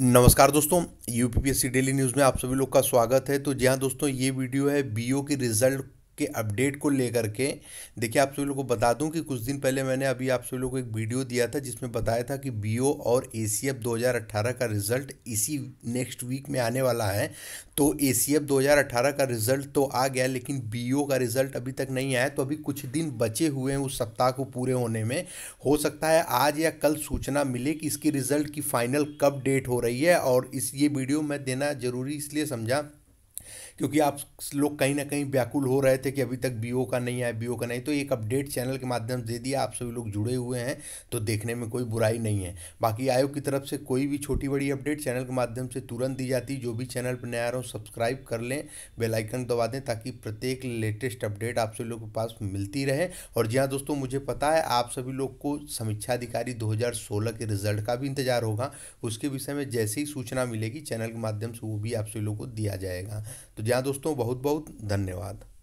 नमस्कार दोस्तों UPPSC daily news में आप सभी लोग का स्वागत है तो जी हाँ दोस्तों ये वीडियो है बीओ की रिजल्ट के अपडेट को लेकर के देखिए आप सभी लोगों को बता दूं कि कुछ दिन पहले मैंने अभी आप सभी लोगों को एक वीडियो दिया था जिसमें बताया था कि बीओ और एसीएफ 2018 का रिजल्ट इसी नेक्स्ट वीक में आने वाला है तो एसीएफ 2018 का रिजल्ट तो आ गया लेकिन बीओ का रिजल्ट अभी तक नहीं आया तो अभी कुछ दिन बचे हुए हैं उस सप्ताह को पूरे होने में हो सकता है आज या कल सूचना मिले कि इसकी रिजल्ट की फाइनल कब डेट हो रही है और इस ये वीडियो मैं देना जरूरी इसलिए समझा क्योंकि आप लोग कहीं ना कहीं व्याकुल हो रहे थे कि अभी तक बी का नहीं आया बी का नहीं तो एक अपडेट चैनल के माध्यम से दे दिया आप सभी लोग जुड़े हुए हैं तो देखने में कोई बुराई नहीं है बाकी आयोग की तरफ से कोई भी छोटी बड़ी अपडेट चैनल के माध्यम से तुरंत दी जाती जो भी चैनल पर नया रहो सब्सक्राइब कर लें बेलाइकन दबा दें ताकि प्रत्येक लेटेस्ट अपडेट आप सभी लोग के पास मिलती रहे और जी हाँ दोस्तों मुझे पता है आप सभी लोग को समीक्षा अधिकारी दो के रिजल्ट का भी इंतजार होगा उसके विषय में जैसे ही सूचना मिलेगी चैनल के माध्यम से वो भी आप सभी लोग को दिया जाएगा तो तो या दोस्तों बहुत बहुत धन्यवाद